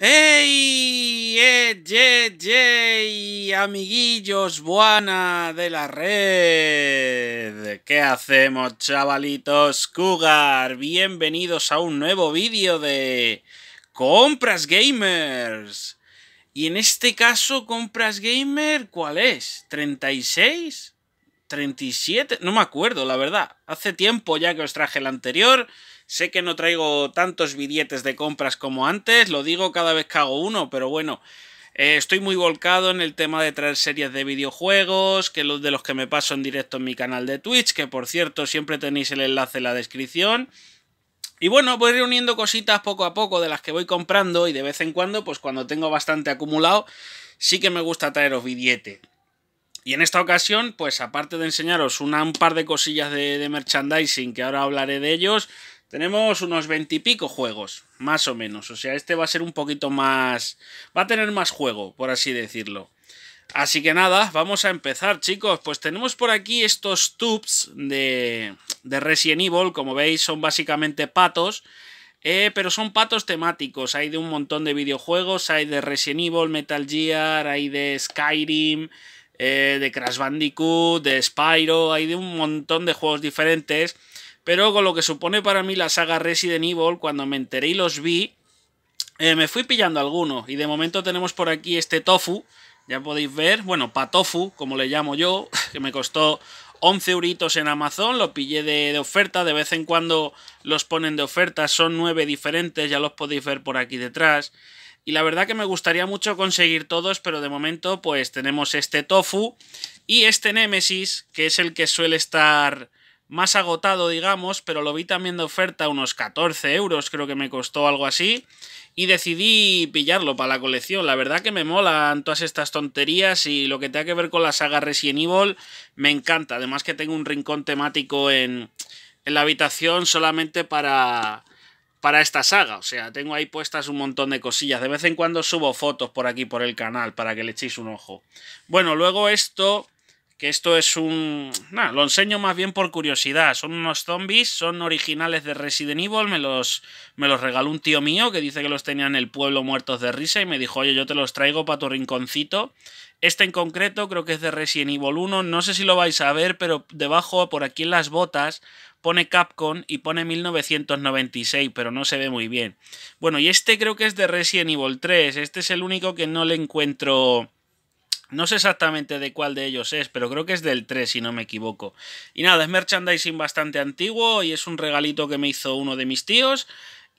¡Ey! ¡Ey, eh, ey, ey! Amiguillos, buena de la red. ¿Qué hacemos, chavalitos? ¿Cugar? bienvenidos a un nuevo vídeo de Compras Gamers. Y en este caso, Compras Gamer, ¿cuál es? ¿36? ¿37? No me acuerdo, la verdad. Hace tiempo ya que os traje el anterior. Sé que no traigo tantos billetes de compras como antes, lo digo cada vez que hago uno, pero bueno, eh, estoy muy volcado en el tema de traer series de videojuegos, que los de los que me paso en directo en mi canal de Twitch, que por cierto siempre tenéis el enlace en la descripción. Y bueno, voy reuniendo cositas poco a poco de las que voy comprando y de vez en cuando, pues cuando tengo bastante acumulado, sí que me gusta traeros billete. Y en esta ocasión, pues aparte de enseñaros un par de cosillas de, de merchandising, que ahora hablaré de ellos, tenemos unos veintipico juegos, más o menos. O sea, este va a ser un poquito más... Va a tener más juego, por así decirlo. Así que nada, vamos a empezar, chicos. Pues tenemos por aquí estos tubes de, de Resident Evil. Como veis, son básicamente patos. Eh, pero son patos temáticos. Hay de un montón de videojuegos. Hay de Resident Evil, Metal Gear, hay de Skyrim, eh, de Crash Bandicoot, de Spyro. Hay de un montón de juegos diferentes pero con lo que supone para mí la saga Resident Evil, cuando me enteré y los vi, eh, me fui pillando alguno. Y de momento tenemos por aquí este tofu, ya podéis ver, bueno, patofu, como le llamo yo, que me costó 11 euritos en Amazon, lo pillé de, de, oferta, de vez en cuando los ponen de oferta, son 9 diferentes, ya los podéis ver por aquí detrás. Y la verdad que me gustaría mucho conseguir todos, pero de momento pues tenemos este tofu y este Nemesis, que es el que suele estar más agotado, digamos, pero lo vi también de oferta unos 14 euros, creo que me costó algo así, y decidí pillarlo para la colección. La verdad que me molan todas estas tonterías y lo que tenga que ver con la saga Resident Evil me encanta. Además que tengo un rincón temático en, en la habitación solamente para, para esta saga. O sea, tengo ahí puestas un montón de cosillas. De vez en cuando subo fotos por aquí, por el canal, para que le echéis un ojo. Bueno, luego esto que esto es un... nada, lo enseño más bien por curiosidad. Son unos zombies, son originales de Resident Evil, me los, me los regaló un tío mío que dice que los tenía en el pueblo muertos de risa y me dijo, oye, yo te los traigo para tu rinconcito. Este en concreto creo que es de Resident Evil 1, no sé si lo vais a ver, pero debajo, por aquí en las botas, pone Capcom y pone 1996, pero no se ve muy bien. Bueno, y este creo que es de Resident Evil 3, este es el único que no le encuentro no sé exactamente de cuál de ellos es, pero creo que es del 3, si no me equivoco. Y nada, es merchandising bastante antiguo y es un regalito que me hizo uno de mis tíos.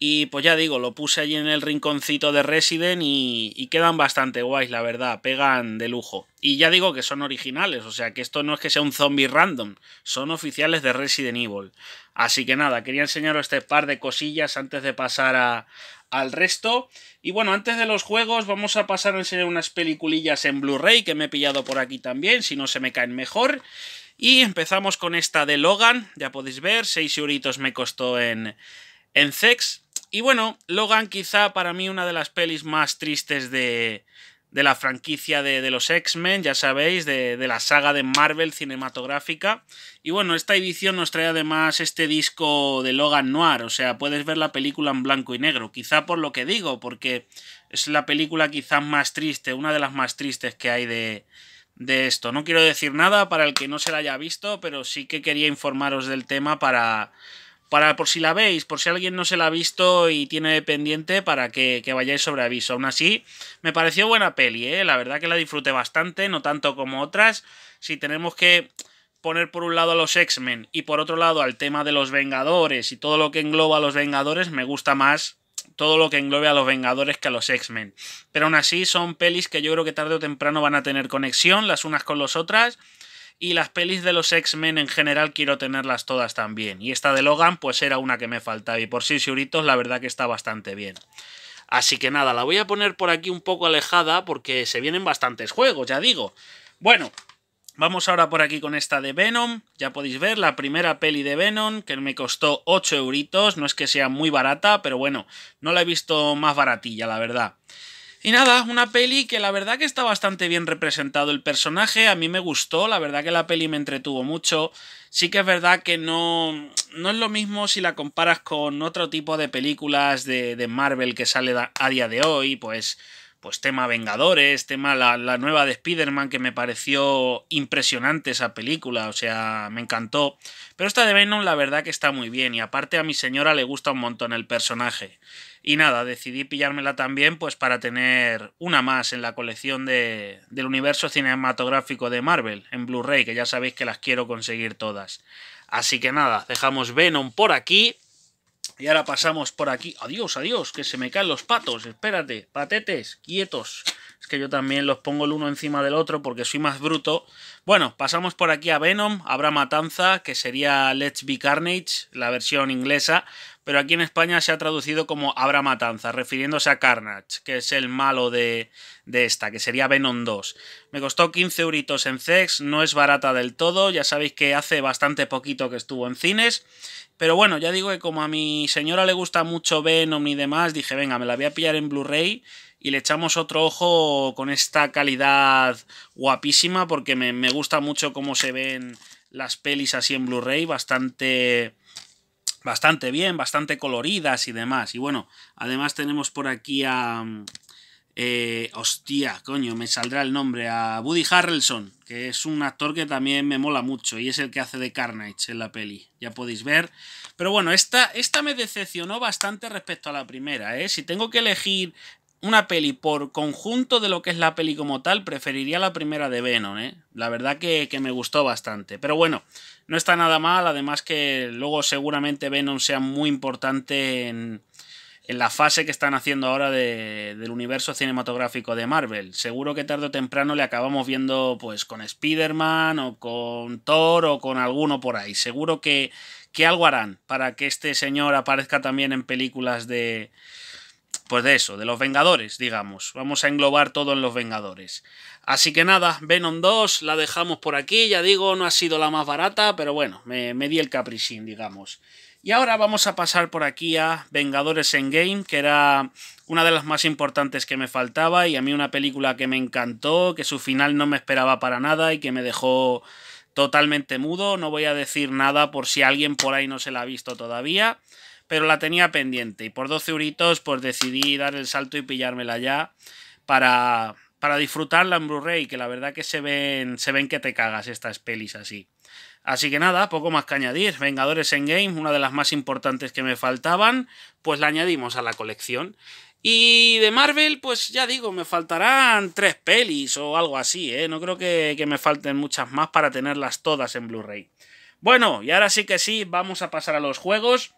Y pues ya digo, lo puse allí en el rinconcito de Resident y, y, quedan bastante guays, la verdad, pegan de lujo. Y ya digo que son originales, o sea que esto no es que sea un zombie random, son oficiales de Resident Evil. Así que nada, quería enseñaros este par de cosillas antes de pasar a, al resto. Y bueno, antes de los juegos vamos a pasar a enseñar unas peliculillas en Blu-ray que me he pillado por aquí también, si no se me caen mejor. Y empezamos con esta de Logan, ya podéis ver, 6 euritos me costó en, en sex Y bueno, Logan quizá para mí una de las pelis más tristes de, de la franquicia de, los X-Men, ya sabéis, de, de, la saga de Marvel cinematográfica. Y bueno, esta edición nos trae además este disco de Logan Noir, o sea, puedes ver la película en blanco y negro, quizá por lo que digo, porque es la película quizás más triste, una de las más tristes que hay de, de esto. No quiero decir nada para el que no se la haya visto, pero sí que quería informaros del tema para para por si la veis, por si alguien no se la ha visto y tiene pendiente, para que, que vayáis sobre aviso. Aún así, me pareció buena peli, ¿eh? la verdad que la disfruté bastante, no tanto como otras. Si tenemos que poner por un lado a los X-Men y por otro lado al tema de los Vengadores y todo lo que engloba a los Vengadores, me gusta más todo lo que englobe a los Vengadores que a los X-Men. Pero aún así son pelis que yo creo que tarde o temprano van a tener conexión las unas con las otras y las pelis de los X-Men en general quiero tenerlas todas también. Y esta de Logan pues era una que me faltaba y por sí, euritos la verdad que está bastante bien. Así que nada, la voy a poner por aquí un poco alejada porque se vienen bastantes juegos, ya digo. Bueno, Vamos ahora por aquí con esta de Venom. Ya podéis ver la primera peli de Venom, que me costó 8 euritos. No es que sea muy barata, pero bueno, no la he visto más baratilla, la verdad. Y nada, una peli que la verdad que está bastante bien representado el personaje, a mí me gustó, la verdad que la peli me entretuvo mucho. Sí que es verdad que no, no es lo mismo si la comparas con otro tipo de películas de, de Marvel que sale a día de hoy, pues, pues tema Vengadores, tema la, la nueva de Spider-Man que me pareció impresionante esa película, o sea, me encantó. Pero esta de Venom la verdad que está muy bien y aparte a mi señora le gusta un montón el personaje. Y nada, decidí pillármela también pues para tener una más en la colección del universo cinematográfico de Marvel en Blu-ray, que ya sabéis que las quiero conseguir todas. Así que nada, dejamos Venom por aquí. Y ahora pasamos por aquí. Adiós, adiós, que se me caen los patos. Espérate, patetes, quietos. Es que yo también los pongo el uno encima del otro porque soy más bruto. Bueno, pasamos por aquí a Venom, habrá Matanza, que sería Let's Be Carnage, la versión inglesa, pero aquí en España se ha traducido como Abra Matanza, refiriéndose a Carnage, que es el malo de, de esta, que sería Venom 2. Me costó 15 euritos en sex, no es barata del todo, ya sabéis que hace bastante poquito que estuvo en cines, pero bueno, ya digo que como a mi señora le gusta mucho Venom y demás, dije, venga, me la voy a pillar en Blu-ray y le echamos otro ojo con esta calidad guapísima porque me, me gusta mucho cómo se ven las pelis así en Blu-ray, bastante, bastante bien, bastante coloridas y demás. Y bueno, además tenemos por aquí a... Mm, eh, hostia, coño, me saldrá el nombre, a Woody Harrelson, que es un actor que también me mola mucho y es el que hace de Carnage en la peli, ya podéis ver. Pero bueno, esta, esta me decepcionó bastante respecto a la primera, ¿eh? Si tengo que elegir una peli por conjunto de lo que es la peli como tal, preferiría la primera de Venom, ¿eh? La verdad que, me gustó bastante. Pero bueno, no está nada mal, además que luego seguramente Venom sea muy importante en, en la fase que están haciendo ahora del universo cinematográfico de Marvel. Seguro que tarde o temprano le acabamos viendo pues con Spider-Man o con Thor o con alguno por ahí. Seguro que, que algo harán para que este señor aparezca también en películas de pues de eso, de los Vengadores, digamos. Vamos a englobar todo en los Vengadores. Así que nada, Venom 2 la dejamos por aquí. Ya digo, no ha sido la más barata, pero bueno, me, di el caprichín, digamos. Y ahora vamos a pasar por aquí a Vengadores Endgame, que era una de las más importantes que me faltaba y a mí una película que me encantó, que su final no me esperaba para nada y que me dejó totalmente mudo. No voy a decir nada por si alguien por ahí no se la ha visto todavía pero la tenía pendiente y por 12 euritos pues decidí dar el salto y pillármela ya para, para disfrutarla en Blu-ray, que la verdad que se ven, se ven que te cagas estas pelis así. Así que nada, poco más que añadir. Vengadores en Game, una de las más importantes que me faltaban, pues la añadimos a la colección. Y de Marvel, pues ya digo, me faltarán tres pelis o algo así, ¿eh? No creo que, que me falten muchas más para tenerlas todas en Blu-ray. Bueno, y ahora sí que sí, vamos a pasar a los juegos.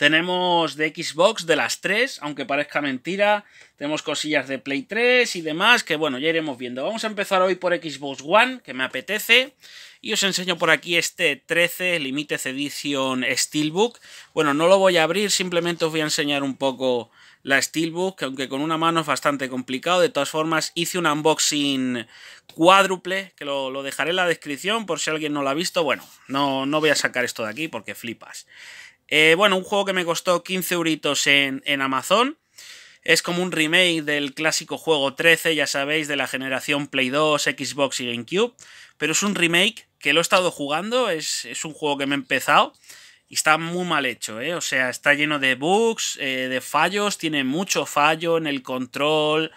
Tenemos de Xbox de las 3, aunque parezca mentira. Tenemos cosillas de Play 3 y demás, que bueno, ya iremos viendo. Vamos a empezar hoy por Xbox One, que me apetece. Y os enseño por aquí este 13 Limited Edition Steelbook. Bueno, no lo voy a abrir, simplemente os voy a enseñar un poco la Steelbook, que aunque con una mano es bastante complicado. De todas formas, hice un unboxing cuádruple, que lo, dejaré en la descripción por si alguien no lo ha visto. Bueno, no, no voy a sacar esto de aquí porque flipas. Eh, bueno, un juego que me costó 15 euritos en, Amazon. Es como un remake del clásico juego 13, ya sabéis, de la generación Play 2, Xbox y GameCube. Pero es un remake que lo he estado jugando, es, un juego que me he empezado y está muy mal hecho, ¿eh? O sea, está lleno de bugs, eh, de fallos, tiene mucho fallo en el control,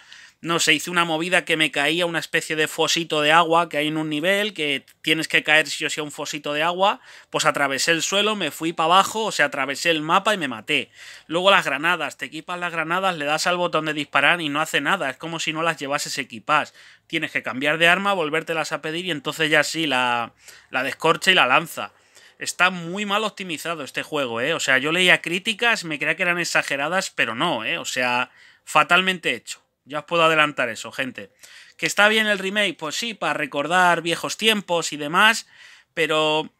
no se hice una movida que me caía una especie de fosito de agua que hay en un nivel, que tienes que caer si yo sea un fosito de agua, pues atravesé el suelo, me fui para abajo, o sea, atravesé el mapa y me maté. Luego las granadas, te equipas las granadas, le das al botón de disparar y no hace nada, es como si no las llevases equipas. Tienes que cambiar de arma, volvértelas a pedir y entonces ya sí, la, la descorcha y la lanza está muy mal optimizado este juego, ¿eh? O sea, yo leía críticas, me creía que eran exageradas, pero no, ¿eh? O sea, fatalmente hecho. Ya os puedo adelantar eso, gente. ¿Que está bien el remake? Pues sí, para recordar viejos tiempos y demás, pero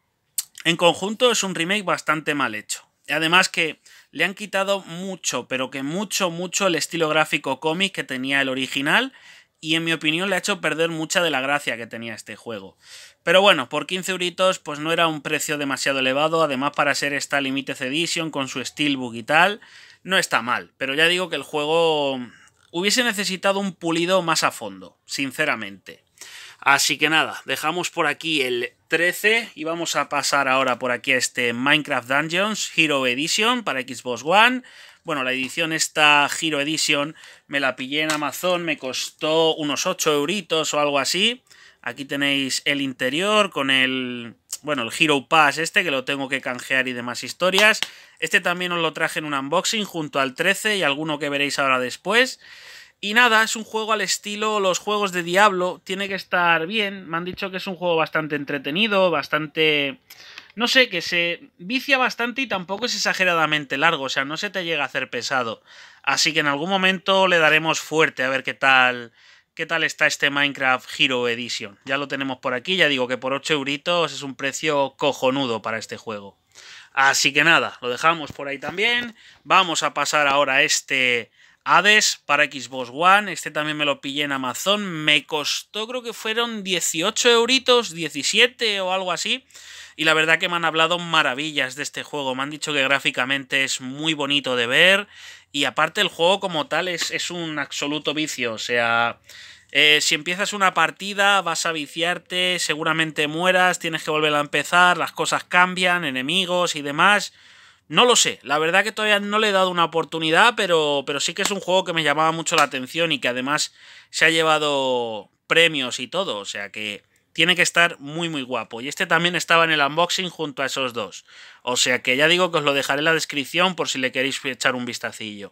en conjunto es un remake bastante mal hecho. y Además que le han quitado mucho, pero que mucho, mucho el estilo gráfico cómic que tenía el original y en mi opinión le ha hecho perder mucha de la gracia que tenía este juego. Pero bueno, por 15 euritos pues no era un precio demasiado elevado, además para ser esta Limited Edition con su steelbook y tal, no está mal, pero ya digo que el juego Hubiese necesitado un pulido más a fondo, sinceramente. Así que nada, dejamos por aquí el 13 y vamos a pasar ahora por aquí a este Minecraft Dungeons Hero Edition para Xbox One. Bueno, la edición esta Hero Edition me la pillé en Amazon, me costó unos 8 euritos o algo así. Aquí tenéis el interior con el bueno, el Hero Pass este, que lo tengo que canjear y demás historias. Este también os lo traje en un unboxing junto al 13 y alguno que veréis ahora después. Y nada, es un juego al estilo los juegos de Diablo, tiene que estar bien. Me han dicho que es un juego bastante entretenido, bastante... No sé, que se vicia bastante y tampoco es exageradamente largo, o sea, no se te llega a hacer pesado. Así que en algún momento le daremos fuerte a ver qué tal ¿Qué tal está este Minecraft Hero Edition? Ya lo tenemos por aquí, ya digo que por 8 euritos es un precio cojonudo para este juego. Así que nada, lo dejamos por ahí también. Vamos a pasar ahora a este Hades para Xbox One. Este también me lo pillé en Amazon. Me costó, creo que fueron 18 euritos, 17 o algo así y la verdad que me han hablado maravillas de este juego. Me han dicho que gráficamente es muy bonito de ver y aparte el juego como tal es, es un absoluto vicio. O sea, eh, si empiezas una partida vas a viciarte, seguramente mueras, tienes que volver a empezar, las cosas cambian, enemigos y demás. No lo sé, la verdad que todavía no le he dado una oportunidad, pero, pero sí que es un juego que me llamaba mucho la atención y que además se ha llevado premios y todo, o sea que tiene que estar muy muy guapo. Y este también estaba en el unboxing junto a esos dos. O sea que ya digo que os lo dejaré en la descripción por si le queréis echar un vistacillo.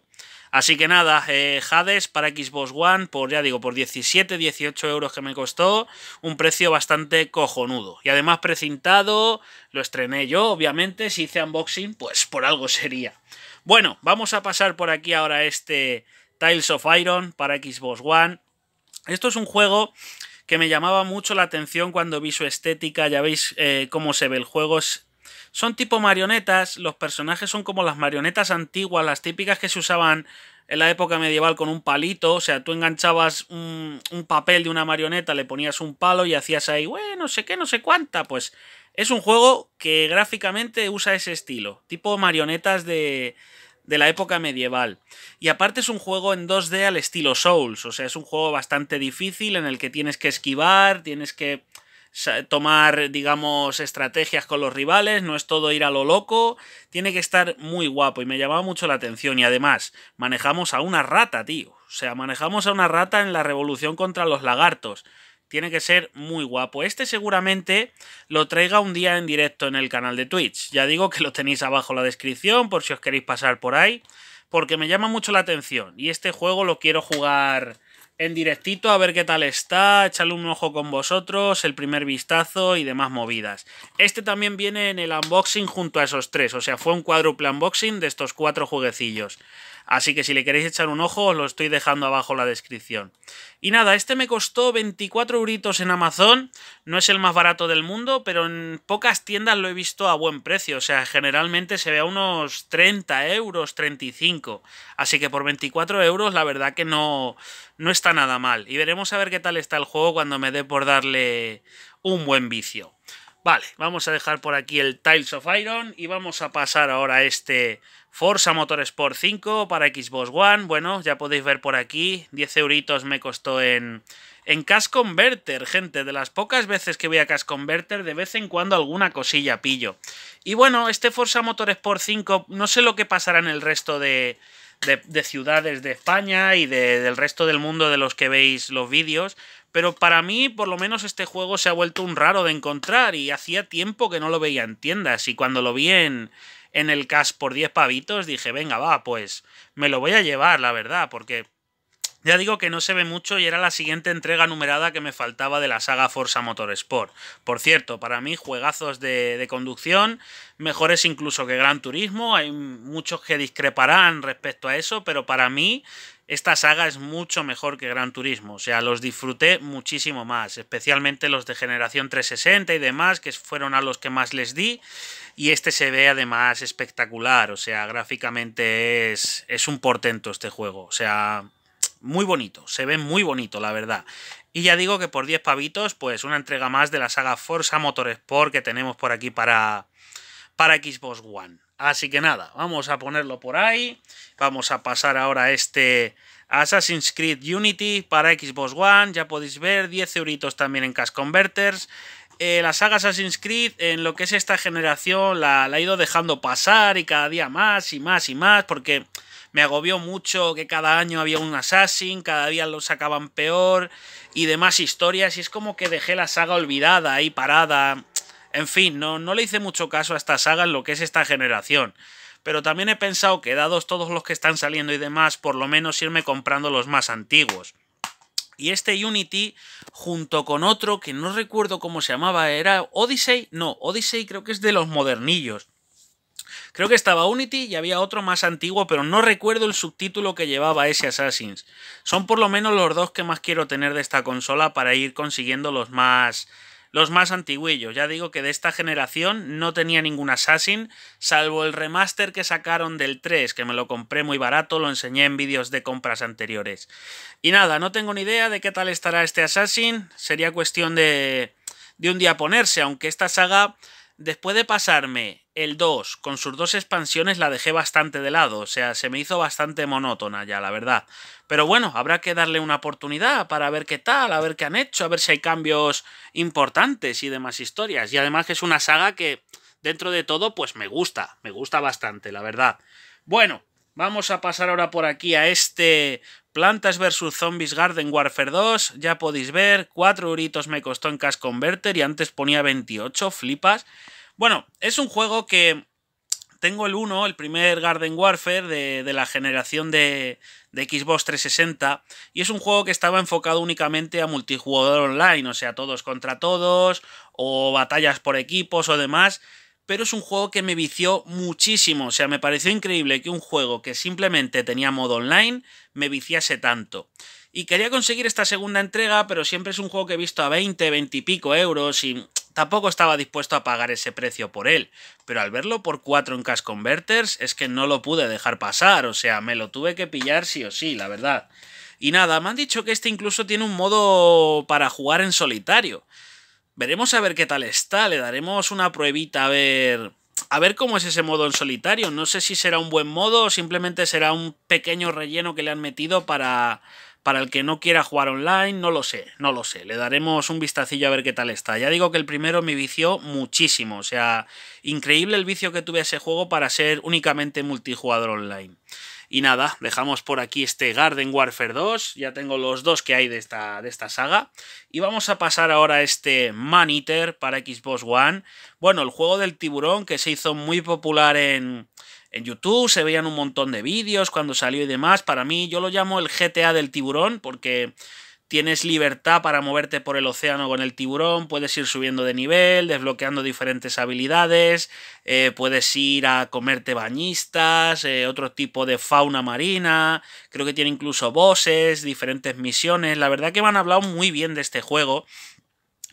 Así que nada, eh, Hades para Xbox One, por ya digo, por 17, 18 euros que me costó, un precio bastante cojonudo. Y además precintado, lo estrené yo, obviamente, si hice unboxing, pues por algo sería. Bueno, vamos a pasar por aquí ahora este Tiles of Iron para Xbox One. Esto es un juego que me llamaba mucho la atención cuando vi su estética, ya veis eh, cómo se ve el juego. Son tipo marionetas, los personajes son como las marionetas antiguas, las típicas que se usaban en la época medieval con un palito, o sea, tú enganchabas un, papel de una marioneta, le ponías un palo y hacías ahí, bueno, no sé qué, no sé cuánta, pues es un juego que gráficamente usa ese estilo, tipo marionetas de, de la época medieval. Y aparte es un juego en 2D al estilo Souls, o sea, es un juego bastante difícil en el que tienes que esquivar, tienes que tomar, digamos, estrategias con los rivales, no es todo ir a lo loco, tiene que estar muy guapo y me llamaba mucho la atención y además manejamos a una rata, tío, o sea, manejamos a una rata en la revolución contra los lagartos tiene que ser muy guapo. Este seguramente lo traiga un día en directo en el canal de Twitch. Ya digo que lo tenéis abajo en la descripción por si os queréis pasar por ahí, porque me llama mucho la atención y este juego lo quiero jugar en directito a ver qué tal está, echarle un ojo con vosotros, el primer vistazo y demás movidas. Este también viene en el unboxing junto a esos tres, o sea, fue un cuádruple unboxing de estos cuatro jueguecillos. Así que si le queréis echar un ojo, os lo estoy dejando abajo en la descripción. Y nada, este me costó 24 euritos en Amazon. No es el más barato del mundo, pero en pocas tiendas lo he visto a buen precio. O sea, generalmente se ve a unos 30 euros, 35. Así que por 24 euros la verdad que no, no está nada mal. Y veremos a ver qué tal está el juego cuando me dé por darle un buen vicio. Vale, vamos a dejar por aquí el Tiles of Iron y vamos a pasar ahora a este Forza Motorsport 5 para Xbox One, bueno, ya podéis ver por aquí, 10 euritos me costó en, en Cash Converter, gente, de las pocas veces que voy a Cash Converter, de vez en cuando alguna cosilla pillo. Y bueno, este Forza Motorsport 5, no sé lo que pasará en el resto de, de, ciudades de España y del resto del mundo de los que veis los vídeos, pero para mí, por lo menos, este juego se ha vuelto un raro de encontrar y hacía tiempo que no lo veía en tiendas y cuando lo vi en, en el cash por 10 pavitos, dije, venga, va, pues me lo voy a llevar, la verdad, porque ya digo que no se ve mucho y era la siguiente entrega numerada que me faltaba de la saga Forza Motorsport. Por cierto, para mí juegazos de, conducción, mejores incluso que Gran Turismo, hay muchos que discreparán respecto a eso, pero para mí esta saga es mucho mejor que Gran Turismo, o sea, los disfruté muchísimo más, especialmente los de generación 360 y demás, que fueron a los que más les di, y este se ve además espectacular, o sea, gráficamente es, es un portento este juego, o sea, muy bonito, se ve muy bonito, la verdad. Y ya digo que por 10 pavitos, pues una entrega más de la saga Forza Motorsport que tenemos por aquí para, para Xbox One. Así que nada, vamos a ponerlo por ahí. Vamos a pasar ahora a este Assassin's Creed Unity para Xbox One. Ya podéis ver, 10 euritos también en Cash Converters. Eh, la saga Assassin's Creed en lo que es esta generación la, la, he ido dejando pasar y cada día más y más y más porque me agobió mucho que cada año había un Assassin, cada día lo sacaban peor y demás historias. Y es como que dejé la saga olvidada ahí parada. En fin, no, no le hice mucho caso a esta saga en lo que es esta generación. Pero también he pensado que dados todos los que están saliendo y demás, por lo menos irme comprando los más antiguos. Y este Unity, junto con otro que no recuerdo cómo se llamaba, era Odyssey. No, Odyssey creo que es de los modernillos. Creo que estaba Unity y había otro más antiguo, pero no recuerdo el subtítulo que llevaba ese Assassin's. Son por lo menos los dos que más quiero tener de esta consola para ir consiguiendo los más los más antiguillos. Ya digo que de esta generación no tenía ningún Assassin, salvo el remaster que sacaron del 3, que me lo compré muy barato, lo enseñé en vídeos de compras anteriores. Y nada, no tengo ni idea de qué tal estará este Assassin, sería cuestión de, de un día ponerse, aunque esta saga, después de pasarme el 2, con sus dos expansiones, la dejé bastante de lado, o sea, se me hizo bastante monótona ya, la verdad. Pero bueno, habrá que darle una oportunidad para ver qué tal, a ver qué han hecho, a ver si hay cambios importantes y demás historias. Y además que es una saga que, dentro de todo, pues me gusta, me gusta bastante, la verdad. Bueno, vamos a pasar ahora por aquí a este Plantas vs Zombies Garden Warfare 2, ya podéis ver, 4 euritos me costó en Cash Converter y antes ponía 28, flipas. Bueno, es un juego que tengo el 1, el primer Garden Warfare de, la generación de, de, Xbox 360, y es un juego que estaba enfocado únicamente a multijugador online, o sea, todos contra todos, o batallas por equipos o demás, pero es un juego que me vició muchísimo, o sea, me pareció increíble que un juego que simplemente tenía modo online me viciase tanto. Y quería conseguir esta segunda entrega, pero siempre es un juego que he visto a 20, 20 y pico euros y Tampoco estaba dispuesto a pagar ese precio por él, pero al verlo por 4 en Cash Converters es que no lo pude dejar pasar, o sea, me lo tuve que pillar sí o sí, la verdad. Y nada, me han dicho que este incluso tiene un modo para jugar en solitario. Veremos a ver qué tal está, le daremos una pruebita a ver... A ver cómo es ese modo en solitario, no sé si será un buen modo o simplemente será un pequeño relleno que le han metido para para el que no quiera jugar online, no lo sé, no lo sé. Le daremos un vistacillo a ver qué tal está. Ya digo que el primero me vició muchísimo. O sea, increíble el vicio que tuve ese juego para ser únicamente multijugador online. Y nada, dejamos por aquí este Garden Warfare 2. Ya tengo los dos que hay de esta, de esta saga. Y vamos a pasar ahora a este Man Eater para Xbox One. Bueno, el juego del tiburón que se hizo muy popular en en YouTube, se veían un montón de vídeos cuando salió y demás. Para mí, yo lo llamo el GTA del tiburón, porque tienes libertad para moverte por el océano con el tiburón, puedes ir subiendo de nivel, desbloqueando diferentes habilidades, eh, puedes ir a comerte bañistas, eh, otro tipo de fauna marina, creo que tiene incluso bosses, diferentes misiones, la verdad que me han hablado muy bien de este juego.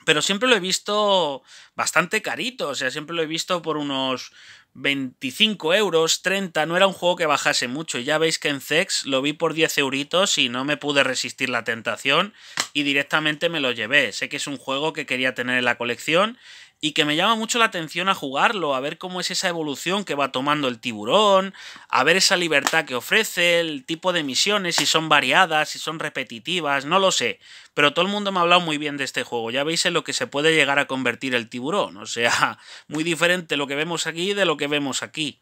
Pero siempre lo he visto bastante carito, o sea, siempre lo he visto por unos 25 euros, 30, no era un juego que bajase mucho. Ya veis que en Zex lo vi por 10 euritos y no me pude resistir la tentación y directamente me lo llevé. Sé que es un juego que quería tener en la colección y que me llama mucho la atención a jugarlo, a ver cómo es esa evolución que va tomando el tiburón, a ver esa libertad que ofrece, el tipo de misiones, si son variadas, si son repetitivas, no lo sé. Pero todo el mundo me ha hablado muy bien de este juego, ya veis en lo que se puede llegar a convertir el tiburón, o sea, muy diferente lo que vemos aquí de lo que vemos aquí.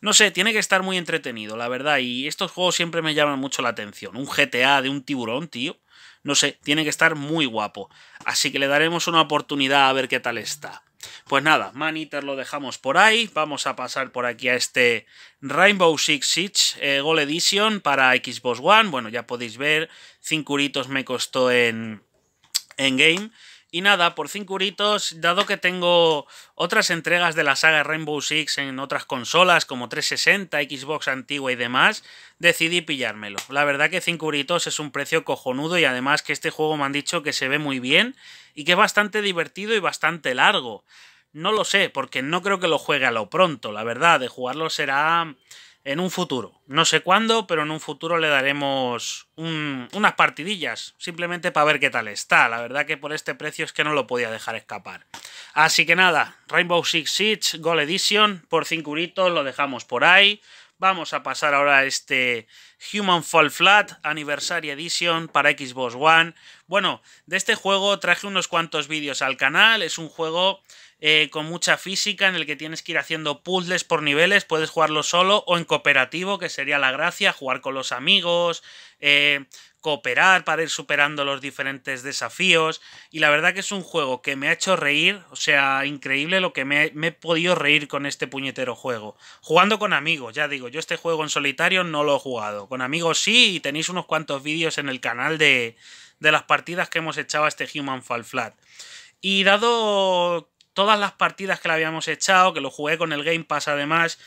No sé, tiene que estar muy entretenido, la verdad, y estos juegos siempre me llaman mucho la atención. Un GTA de un tiburón, tío. No sé, tiene que estar muy guapo. Así que le daremos una oportunidad a ver qué tal está. Pues nada, Maniter lo dejamos por ahí. Vamos a pasar por aquí a este Rainbow Six Siege eh, Gold Edition para Xbox One. Bueno, ya podéis ver, 5 me costó en, en game. Y nada, por 5 euritos, dado que tengo otras entregas de la saga Rainbow Six en otras consolas como 360, Xbox antigua y demás, decidí pillármelo. La verdad que 5 euritos es un precio cojonudo y además que este juego me han dicho que se ve muy bien y que es bastante divertido y bastante largo. No lo sé, porque no creo que lo juegue a lo pronto, la verdad, de jugarlo será en un futuro. No sé cuándo, pero en un futuro le daremos unas partidillas, simplemente para ver qué tal está. La verdad que por este precio es que no lo podía dejar escapar. Así que nada, Rainbow Six Siege Gold Edition por 5 euritos, lo dejamos por ahí. Vamos a pasar ahora a este Human Fall Flat Anniversary Edition para Xbox One. Bueno, de este juego traje unos cuantos vídeos al canal, es un juego eh, con mucha física en el que tienes que ir haciendo puzzles por niveles, puedes jugarlo solo o en cooperativo, que sería la gracia, jugar con los amigos, eh, cooperar para ir superando los diferentes desafíos. Y la verdad que es un juego que me ha hecho reír, o sea, increíble lo que me, he podido reír con este puñetero juego. Jugando con amigos, ya digo, yo este juego en solitario no lo he jugado. Con amigos sí, y tenéis unos cuantos vídeos en el canal de, de las partidas que hemos echado a este Human Fall Flat. Y dado todas las partidas que le habíamos echado, que lo jugué con el Game Pass además,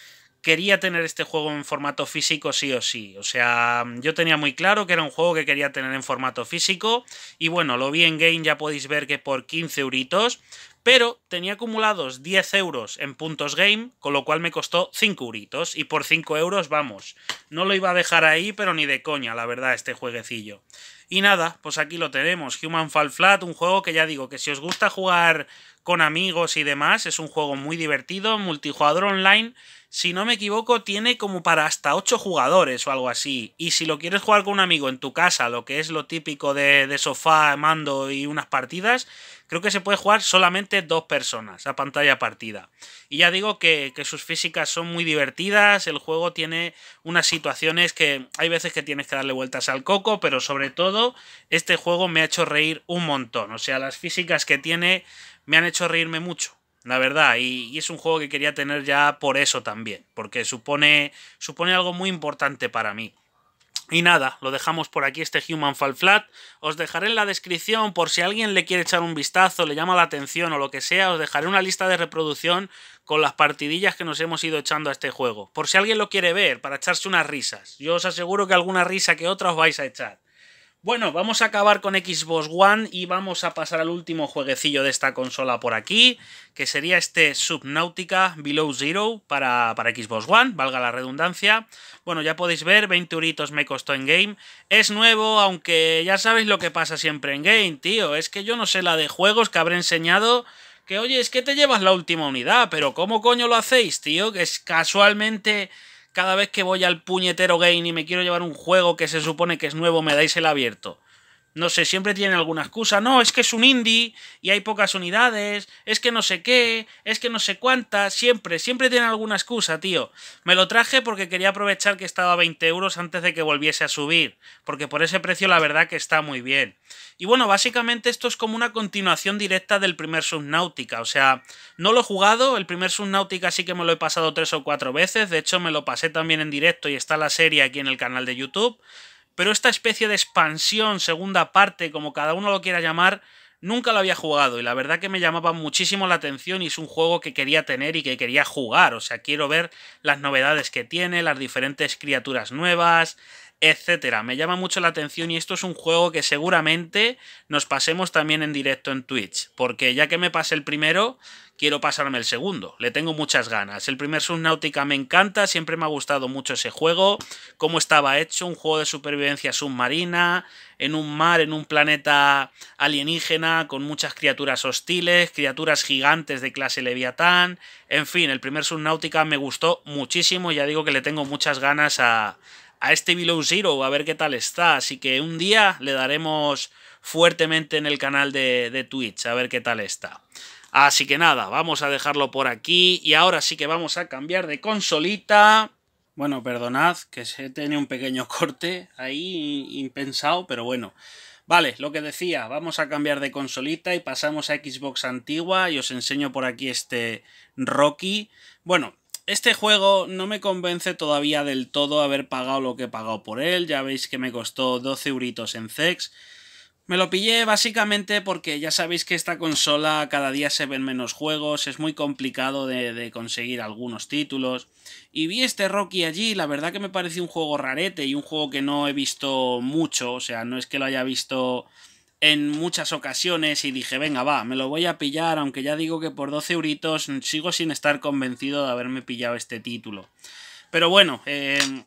quería tener este juego en formato físico sí o sí. O sea, yo tenía muy claro que era un juego que quería tener en formato físico. Y bueno, lo vi en Game, ya podéis ver que por 15 euritos. Pero tenía acumulados 10 euros en puntos game, con lo cual me costó 5 euritos. Y por 5 euros, vamos, no lo iba a dejar ahí, pero ni de coña, la verdad, este jueguecillo. Y nada, pues aquí lo tenemos, Human Fall Flat, un juego que ya digo que si os gusta jugar con amigos y demás, es un juego muy divertido, multijugador online, si no me equivoco tiene como para hasta 8 jugadores o algo así, y si lo quieres jugar con un amigo en tu casa, lo que es lo típico de, de sofá, mando y unas partidas, Creo que se puede jugar solamente dos personas a pantalla partida. Y ya digo que, sus físicas son muy divertidas, el juego tiene unas situaciones que hay veces que tienes que darle vueltas al coco, pero sobre todo este juego me ha hecho reír un montón. O sea, las físicas que tiene me han hecho reírme mucho la verdad. Y, es un juego que quería tener ya por eso también, porque supone, supone algo muy importante para mí. Y nada, lo dejamos por aquí este Human Fall Flat. Os dejaré en la descripción por si alguien le quiere echar un vistazo, le llama la atención o lo que sea, os dejaré una lista de reproducción con las partidillas que nos hemos ido echando a este juego. Por si alguien lo quiere ver, para echarse unas risas. Yo os aseguro que alguna risa que otra os vais a echar. Bueno, vamos a acabar con Xbox One y vamos a pasar al último jueguecillo de esta consola por aquí, que sería este Subnautica Below Zero para, para Xbox One, valga la redundancia. Bueno, ya podéis ver, 20 euritos me costó en game. Es nuevo, aunque ya sabéis lo que pasa siempre en game, tío. Es que yo no sé la de juegos que habré enseñado que, oye, es que te llevas la última unidad, pero ¿cómo coño lo hacéis, tío? Que es casualmente cada vez que voy al puñetero game y me quiero llevar un juego que se supone que es nuevo, me dais el abierto no sé, siempre tienen alguna excusa. No, es que es un indie y hay pocas unidades, es que no sé qué, es que no sé cuántas, siempre, siempre tienen alguna excusa, tío. Me lo traje porque quería aprovechar que estaba a 20 euros antes de que volviese a subir, porque por ese precio la verdad que está muy bien. Y bueno, básicamente esto es como una continuación directa del primer Subnautica, o sea, no lo he jugado, el primer Subnautica sí que me lo he pasado tres o cuatro veces, de hecho me lo pasé también en directo y está la serie aquí en el canal de YouTube pero esta especie de expansión, segunda parte, como cada uno lo quiera llamar, nunca lo había jugado y la verdad que me llamaba muchísimo la atención y es un juego que quería tener y que quería jugar, o sea, quiero ver las novedades que tiene, las diferentes criaturas nuevas, etcétera. Me llama mucho la atención y esto es un juego que seguramente nos pasemos también en directo en Twitch, porque ya que me pase el primero, quiero pasarme el segundo. Le tengo muchas ganas. El primer Subnautica me encanta, siempre me ha gustado mucho ese juego, cómo estaba hecho, un juego de supervivencia submarina, en un mar, en un planeta alienígena, con muchas criaturas hostiles, criaturas gigantes de clase Leviatán. En fin, el primer Subnautica me gustó muchísimo, ya digo que le tengo muchas ganas a a este Below Zero, a ver qué tal está. Así que un día le daremos fuertemente en el canal de, de Twitch, a ver qué tal está. Así que nada, vamos a dejarlo por aquí y ahora sí que vamos a cambiar de consolita. Bueno, perdonad que se tiene un pequeño corte ahí impensado, pero bueno. Vale, lo que decía, vamos a cambiar de consolita y pasamos a Xbox antigua y os enseño por aquí este Rocky. Bueno, este juego no me convence todavía del todo haber pagado lo que he pagado por él. Ya veis que me costó 12 euritos en Zex. Me lo pillé básicamente porque ya sabéis que esta consola cada día se ven menos juegos, es muy complicado de, de, conseguir algunos títulos. Y vi este Rocky allí, la verdad que me pareció un juego rarete y un juego que no he visto mucho, o sea, no es que lo haya visto en muchas ocasiones y dije, venga, va, me lo voy a pillar, aunque ya digo que por 12 euritos sigo sin estar convencido de haberme pillado este título. Pero bueno, em,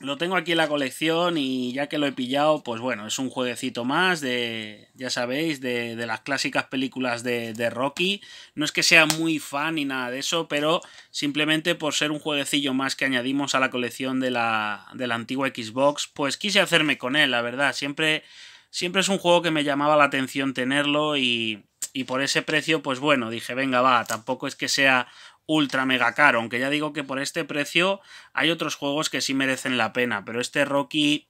lo tengo aquí en la colección y ya que lo he pillado, pues bueno, es un jueguecito más de, ya sabéis, de, de las clásicas películas de, de, Rocky. No es que sea muy fan ni nada de eso, pero simplemente por ser un jueguecillo más que añadimos a la colección de la, de la antigua Xbox, pues quise hacerme con él, la verdad. Siempre siempre es un juego que me llamaba la atención tenerlo y, y por ese precio, pues bueno, dije, venga, va, tampoco es que sea ultra mega caro, aunque ya digo que por este precio hay otros juegos que sí merecen la pena, pero este Rocky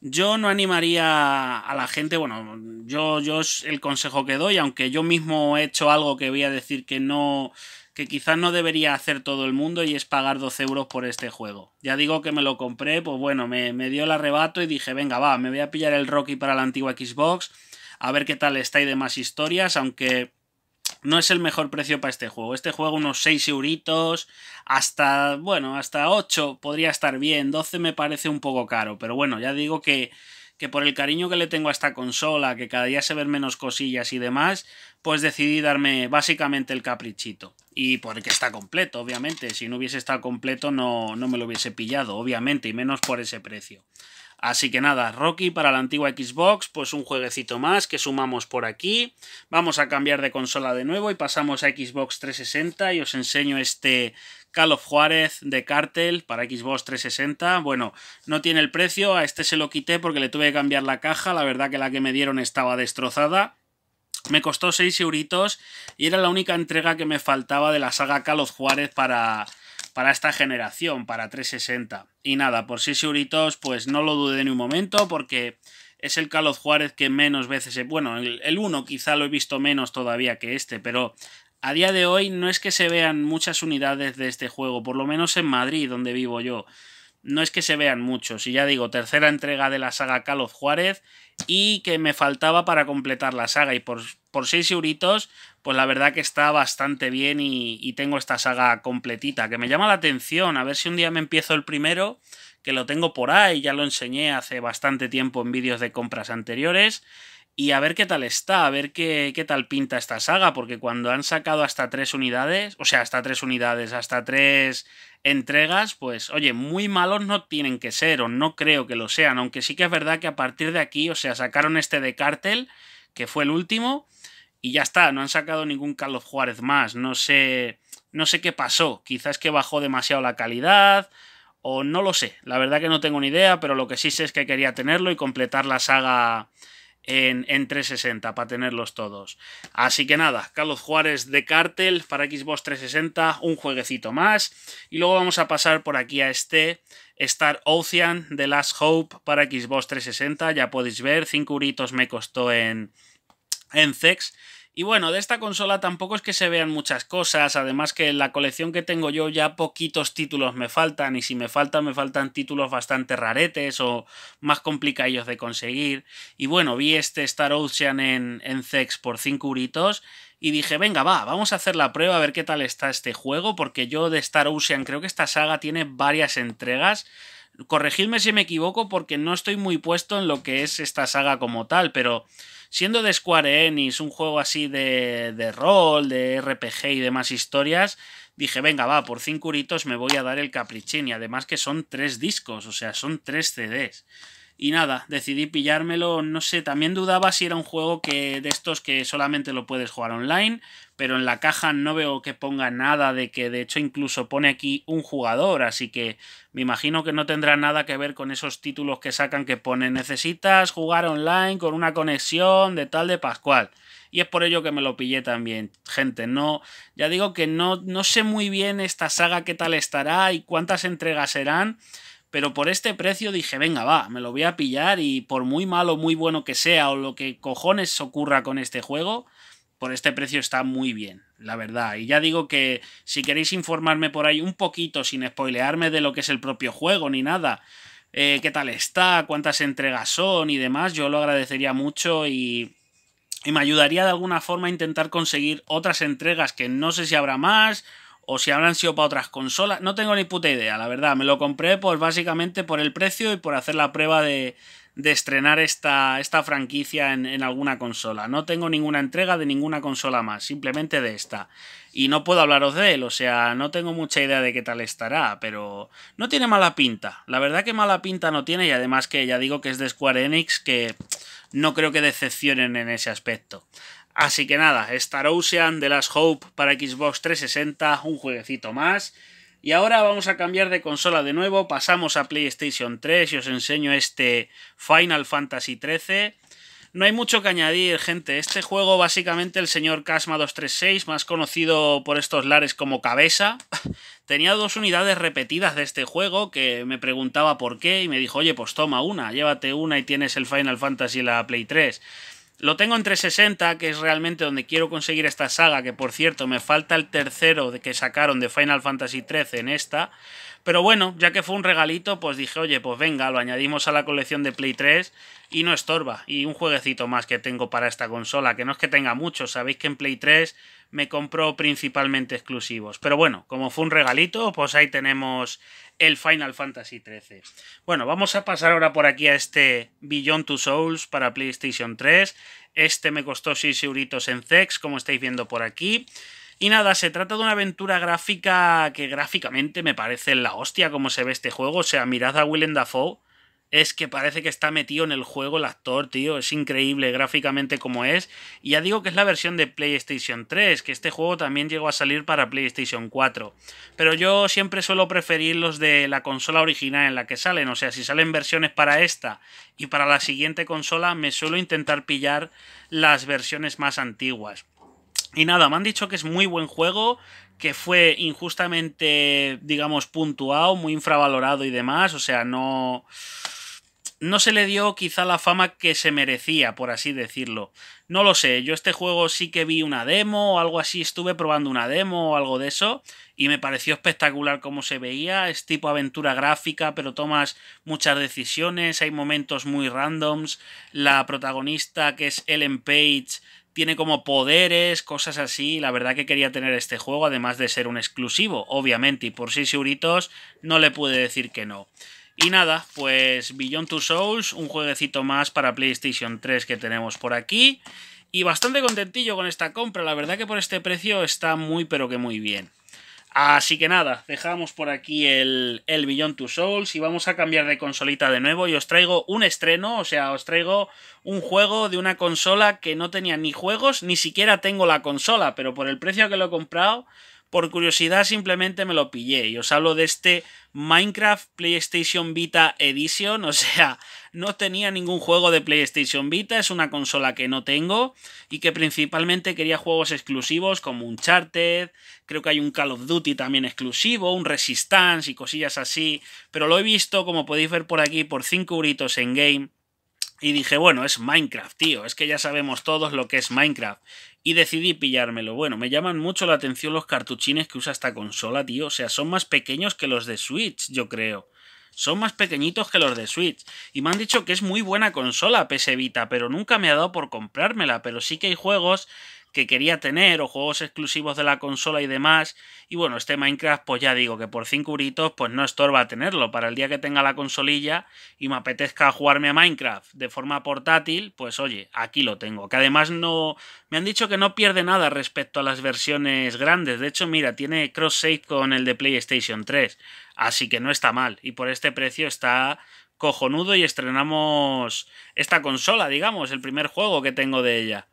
yo no animaría a la gente, bueno, yo, yo es el consejo que doy, aunque yo mismo he hecho algo que voy a decir que no, que quizás no debería hacer todo el mundo y es pagar 12 euros por este juego. Ya digo que me lo compré, pues bueno, me, me dio el arrebato y dije, venga, va, me voy a pillar el Rocky para la antigua Xbox, a ver qué tal está y demás historias, aunque no es el mejor precio para este juego. Este juego unos 6 euritos, hasta, bueno, hasta 8 podría estar bien, 12 me parece un poco caro, pero bueno, ya digo que, que por el cariño que le tengo a esta consola, que cada día se ven menos cosillas y demás, pues decidí darme básicamente el caprichito y porque está completo, obviamente. Si no hubiese estado completo, no, no, me lo hubiese pillado, obviamente, y menos por ese precio. Así que nada, Rocky para la antigua Xbox, pues un jueguecito más que sumamos por aquí. Vamos a cambiar de consola de nuevo y pasamos a Xbox 360 y os enseño este Call of Juárez de Cartel para Xbox 360. Bueno, no tiene el precio, a este se lo quité porque le tuve que cambiar la caja, la verdad que la que me dieron estaba destrozada me costó 6 euritos y era la única entrega que me faltaba de la saga Carlos Juárez para, para esta generación, para 360. Y nada, por 6 euritos pues no lo dudé ni un momento porque es el Carlos Juárez que menos veces... He... Bueno, el 1 quizá lo he visto menos todavía que este, pero a día de hoy no es que se vean muchas unidades de este juego, por lo menos en Madrid, donde vivo yo no es que se vean muchos. Y ya digo, tercera entrega de la saga Call Juárez y que me faltaba para completar la saga. Y por, por 6 euritos, pues la verdad que está bastante bien y, y, tengo esta saga completita, que me llama la atención. A ver si un día me empiezo el primero, que lo tengo por ahí, ya lo enseñé hace bastante tiempo en vídeos de compras anteriores y a ver qué tal está, a ver qué, qué, tal pinta esta saga, porque cuando han sacado hasta tres unidades, o sea, hasta tres unidades, hasta tres entregas, pues oye, muy malos no tienen que ser, o no creo que lo sean, aunque sí que es verdad que a partir de aquí, o sea, sacaron este de Cartel, que fue el último, y ya está, no han sacado ningún Carlos Juárez más, no sé, no sé qué pasó, quizás que bajó demasiado la calidad, o no lo sé, la verdad que no tengo ni idea, pero lo que sí sé es que quería tenerlo y completar la saga en, 360 para tenerlos todos. Así que nada, Carlos Juárez de Cartel para Xbox 360, un jueguecito más. Y luego vamos a pasar por aquí a este Star Ocean de Last Hope para Xbox 360. Ya podéis ver, 5 euritos me costó en, en y bueno, de esta consola tampoco es que se vean muchas cosas, además que en la colección que tengo yo ya poquitos títulos me faltan y si me faltan me faltan títulos bastante raretes o más complicadillos de conseguir. Y bueno, vi este Star Ocean en, en Zex por 5 euritos y dije, venga, va, vamos a hacer la prueba a ver qué tal está este juego, porque yo de Star Ocean creo que esta saga tiene varias entregas. Corregidme si me equivoco porque no estoy muy puesto en lo que es esta saga como tal, pero siendo de Square Enix un juego así de, rol, de RPG y demás historias, dije, venga, va, por 5 curitos me voy a dar el caprichín. Y además que son 3 discos, o sea, son 3 CDs. Y nada, decidí pillármelo, no sé, también dudaba si era un juego que de estos que solamente lo puedes jugar online, pero en la caja no veo que ponga nada de que de hecho incluso pone aquí un jugador, así que me imagino que no tendrá nada que ver con esos títulos que sacan que pone necesitas jugar online con una conexión de tal de Pascual y es por ello que me lo pillé también. Gente, no, ya digo que no, no sé muy bien esta saga qué tal estará y cuántas entregas serán, pero por este precio dije, venga, va, me lo voy a pillar y por muy malo, muy bueno que sea o lo que cojones ocurra con este juego, por este precio está muy bien, la verdad. Y ya digo que si queréis informarme por ahí un poquito sin spoilearme de lo que es el propio juego ni nada, eh, qué tal está, cuántas entregas son y demás, yo lo agradecería mucho y, y me ayudaría de alguna forma a intentar conseguir otras entregas que no sé si habrá más o si habrán sido para otras consolas. No tengo ni puta idea, la verdad. Me lo compré pues básicamente por el precio y por hacer la prueba de, estrenar esta, franquicia en, en, alguna consola. No tengo ninguna entrega de ninguna consola más, simplemente de esta. Y no puedo hablaros de él, o sea, no tengo mucha idea de qué tal estará, pero no tiene mala pinta. La verdad que mala pinta no tiene y además que ya digo que es de Square Enix que no creo que decepcionen en ese aspecto. Así que nada, Star Ocean, The Last Hope para Xbox 360, un jueguecito más. Y ahora vamos a cambiar de consola de nuevo, pasamos a PlayStation 3 y os enseño este Final Fantasy XIII. No hay mucho que añadir, gente. Este juego, básicamente, el señor Casma236, más conocido por estos lares como Cabeza, tenía dos unidades repetidas de este juego que me preguntaba por qué y me dijo, oye, pues toma una, llévate una y tienes el Final Fantasy y la Play 3. Lo tengo en 360, que es realmente donde quiero conseguir esta saga, que por cierto me falta el tercero que sacaron de Final Fantasy XIII en esta. Pero bueno, ya que fue un regalito, pues dije, oye, pues venga, lo añadimos a la colección de Play 3 y no estorba. Y un jueguecito más que tengo para esta consola, que no es que tenga mucho, sabéis que en Play 3 me compró principalmente exclusivos. Pero bueno, como fue un regalito, pues ahí tenemos el Final Fantasy XIII. Bueno, vamos a pasar ahora por aquí a este Beyond Two Souls para PlayStation 3. Este me costó 6 euritos en Zex, como estáis viendo por aquí. Y nada, se trata de una aventura gráfica que gráficamente me parece la hostia como se ve este juego. O sea, mirad a Willem Dafoe es que parece que está metido en el juego el actor, tío. Es increíble gráficamente como es. Y ya digo que es la versión de PlayStation 3, que este juego también llegó a salir para PlayStation 4. Pero yo siempre suelo preferir los de la consola original en la que salen. O sea, si salen versiones para esta y para la siguiente consola, me suelo intentar pillar las versiones más antiguas. Y nada, me han dicho que es muy buen juego, que fue injustamente, digamos, puntuado, muy infravalorado y demás. O sea, no. No se le dio quizá la fama que se merecía, por así decirlo. No lo sé, yo este juego sí que vi una demo o algo así, estuve probando una demo o algo de eso, y me pareció espectacular cómo se veía. Es tipo aventura gráfica, pero tomas muchas decisiones, hay momentos muy randoms. La protagonista, que es Ellen Page, tiene como poderes, cosas así. La verdad que quería tener este juego, además de ser un exclusivo, obviamente, y por sí euritos no le pude decir que no. Y nada, pues Beyond to Souls, un jueguecito más para PlayStation 3 que tenemos por aquí. Y bastante contentillo con esta compra, la verdad que por este precio está muy pero que muy bien. Así que nada, dejamos por aquí el, el Beyond Two Souls y vamos a cambiar de consolita de nuevo y os traigo un estreno, o sea, os traigo un juego de una consola que no tenía ni juegos, ni siquiera tengo la consola, pero por el precio que lo he comprado, por curiosidad simplemente me lo pillé y os hablo de este Minecraft PlayStation Vita Edition, o sea, no tenía ningún juego de PlayStation Vita, es una consola que no tengo y que principalmente quería juegos exclusivos como un Uncharted, creo que hay un Call of Duty también exclusivo, un Resistance y cosillas así, pero lo he visto, como podéis ver por aquí, por 5 euritos en game. Y dije, bueno, es Minecraft, tío, es que ya sabemos todos lo que es Minecraft y decidí pillármelo. Bueno, me llaman mucho la atención los cartuchines que usa esta consola, tío. O sea, son más pequeños que los de Switch, yo creo. Son más pequeñitos que los de Switch. Y me han dicho que es muy buena consola PS Vita, pero nunca me ha dado por comprármela. Pero sí que hay juegos que quería tener o juegos exclusivos de la consola y demás. Y bueno, este Minecraft, pues ya digo que por 5 euritos, pues no estorba tenerlo. Para el día que tenga la consolilla y me apetezca jugarme a Minecraft de forma portátil, pues oye, aquí lo tengo. Que además no. Me han dicho que no pierde nada respecto a las versiones grandes. De hecho, mira, tiene cross-save con el de PlayStation 3. Así que no está mal. Y por este precio está cojonudo y estrenamos esta consola, digamos, el primer juego que tengo de ella.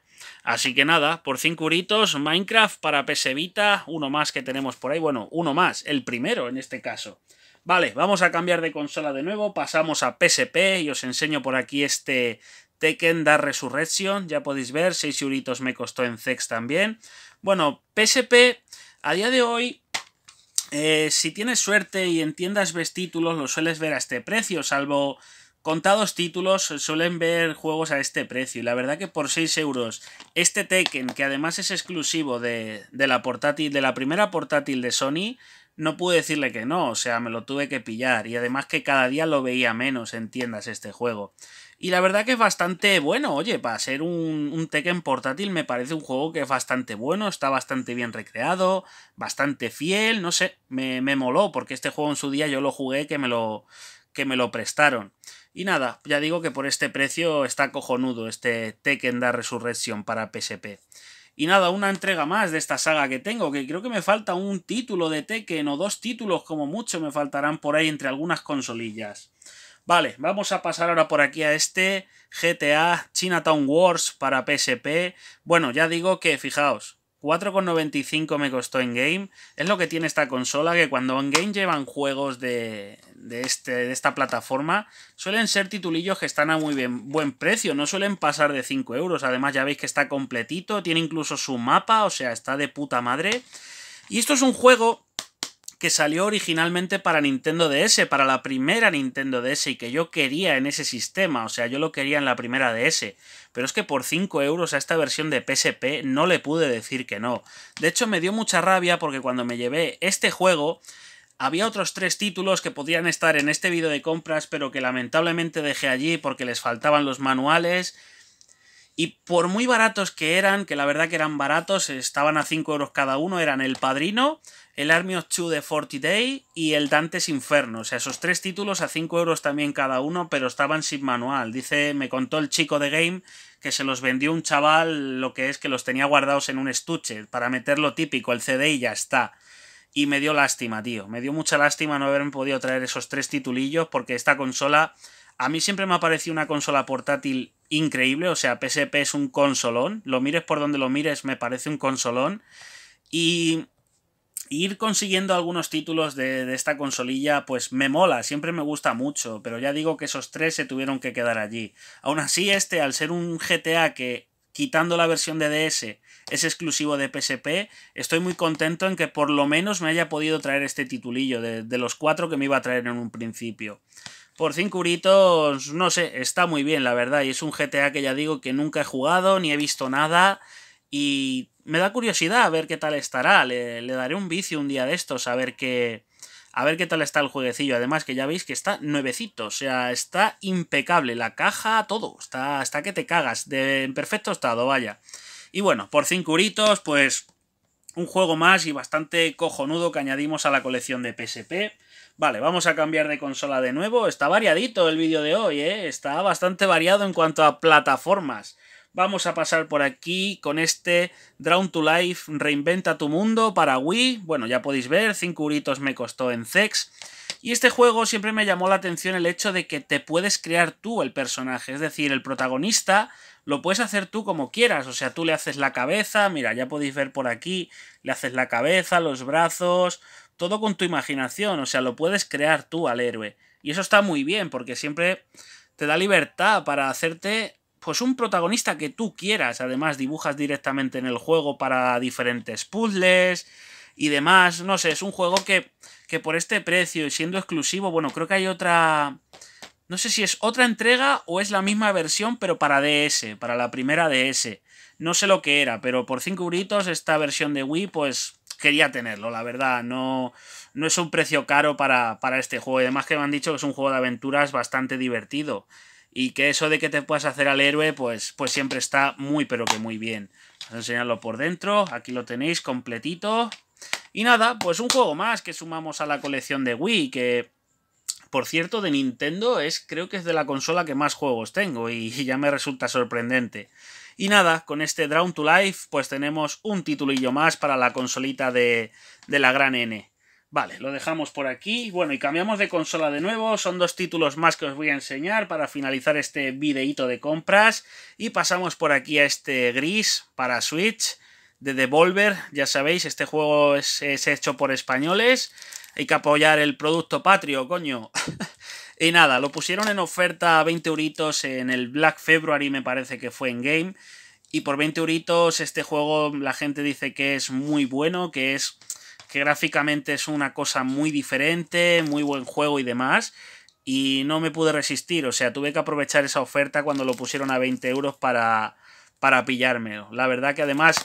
Así que nada, por 5 euritos, Minecraft para Vita, uno más que tenemos por ahí, bueno, uno más, el primero en este caso. Vale, vamos a cambiar de consola de nuevo, pasamos a PSP y os enseño por aquí este Tekken dar Resurrection, ya podéis ver, 6 euritos me costó en Zex también. Bueno, PSP, a día de hoy, eh, si tienes suerte y entiendas tiendas lo sueles ver a este precio, salvo Contados títulos suelen ver juegos a este precio y la verdad que por 6 euros este Tekken, que además es exclusivo de, la portátil, de la primera portátil de Sony, no pude decirle que no, o sea, me lo tuve que pillar y además que cada día lo veía menos en tiendas este juego. Y la verdad que es bastante bueno, oye, para ser un, Tekken portátil me parece un juego que es bastante bueno, está bastante bien recreado, bastante fiel, no sé, me, me moló porque este juego en su día yo lo jugué que me lo, que me lo prestaron. Y nada, ya digo que por este precio está cojonudo este Tekken Da Resurrection para PSP. Y nada, una entrega más de esta saga que tengo, que creo que me falta un título de Tekken o dos títulos como mucho me faltarán por ahí entre algunas consolillas. Vale, vamos a pasar ahora por aquí a este GTA Chinatown Wars para PSP. Bueno, ya digo que fijaos, 4,95 me costó en game. Es lo que tiene esta consola, que cuando en game llevan juegos este, de, esta plataforma, suelen ser titulillos que están a muy bien, buen precio, no suelen pasar de 5 euros. Además ya veis que está completito, tiene incluso su mapa, o sea, está de puta madre. Y esto es un juego que salió originalmente para Nintendo DS, para la primera Nintendo DS y que yo quería en ese sistema, o sea, yo lo quería en la primera DS. Pero es que por 5 euros a esta versión de PSP no le pude decir que no. De hecho, me dio mucha rabia porque cuando me llevé este juego, había otros tres títulos que podían estar en este vídeo de compras, pero que lamentablemente dejé allí porque les faltaban los manuales y por muy baratos que eran, que la verdad que eran baratos, estaban a 5 euros cada uno, eran El Padrino, el Army of Two de 40 Day y el Dantes Inferno. O sea, esos tres títulos a 5 euros también cada uno, pero estaban sin manual. Dice, me contó el chico de Game que se los vendió un chaval, lo que es que los tenía guardados en un estuche, para meter lo típico, el CD y ya está. Y me dio lástima, tío. Me dio mucha lástima no haberme podido traer esos tres titulillos, porque esta consola, a mí siempre me ha parecido una consola portátil increíble. O sea, PSP es un consolón. Lo mires por donde lo mires, me parece un consolón. Y ir consiguiendo algunos títulos de, esta consolilla, pues me mola, siempre me gusta mucho, pero ya digo que esos tres se tuvieron que quedar allí. Aún así, este, al ser un GTA que, quitando la versión de DS, es exclusivo de PSP, estoy muy contento en que por lo menos me haya podido traer este titulillo de, de los cuatro que me iba a traer en un principio por 5 euritos, no sé, está muy bien, la verdad. Y es un GTA que ya digo que nunca he jugado, ni he visto nada. Y me da curiosidad a ver qué tal estará. Le, daré un vicio un día de estos, a ver qué. A ver qué tal está el jueguecillo. Además, que ya veis que está nuevecito. O sea, está impecable. La caja, todo. Está hasta que te cagas. De, en perfecto estado, vaya. Y bueno, por 5 euritos, pues. Un juego más y bastante cojonudo que añadimos a la colección de PSP. Vale, vamos a cambiar de consola de nuevo. Está variadito el vídeo de hoy, ¿eh? Está bastante variado en cuanto a plataformas. Vamos a pasar por aquí con este Drown to Life Reinventa tu Mundo para Wii. Bueno, ya podéis ver, 5 euritos me costó en Zex. Y este juego siempre me llamó la atención el hecho de que te puedes crear tú el personaje, es decir, el protagonista lo puedes hacer tú como quieras, o sea, tú le haces la cabeza, mira, ya podéis ver por aquí, le haces la cabeza, los brazos, todo con tu imaginación, o sea, lo puedes crear tú al héroe. Y eso está muy bien, porque siempre te da libertad para hacerte pues un protagonista que tú quieras. Además, dibujas directamente en el juego para diferentes puzzles y demás. No sé, es un juego que, que por este precio y siendo exclusivo, bueno, creo que hay otra... No sé si es otra entrega o es la misma versión, pero para DS, para la primera DS. No sé lo que era, pero por 5 euritos esta versión de Wii, pues quería tenerlo, la verdad. No, no es un precio caro para, para este juego. Y además que me han dicho que es un juego de aventuras bastante divertido. Y que eso de que te puedas hacer al héroe, pues, pues siempre está muy, pero que muy bien. Vamos a enseñarlo por dentro. Aquí lo tenéis completito. Y nada, pues un juego más que sumamos a la colección de Wii, que por cierto, de Nintendo es, creo que es de la consola que más juegos tengo y ya me resulta sorprendente. Y nada, con este Drown to Life, pues tenemos un titulillo más para la consolita de, de la gran N. Vale, lo dejamos por aquí. Bueno, y cambiamos de consola de nuevo. Son dos títulos más que os voy a enseñar para finalizar este videíto de compras. Y pasamos por aquí a este gris para Switch de Devolver. Ya sabéis, este juego es, es hecho por españoles. Hay que apoyar el producto patrio, coño. Y nada, lo pusieron en oferta a 20 euritos en el Black February, me parece que fue en Game. Y por 20 euritos este juego la gente dice que es muy bueno, que es que gráficamente es una cosa muy diferente, muy buen juego y demás. Y no me pude resistir, o sea, tuve que aprovechar esa oferta cuando lo pusieron a 20 euros para, para pillármelo. La verdad que además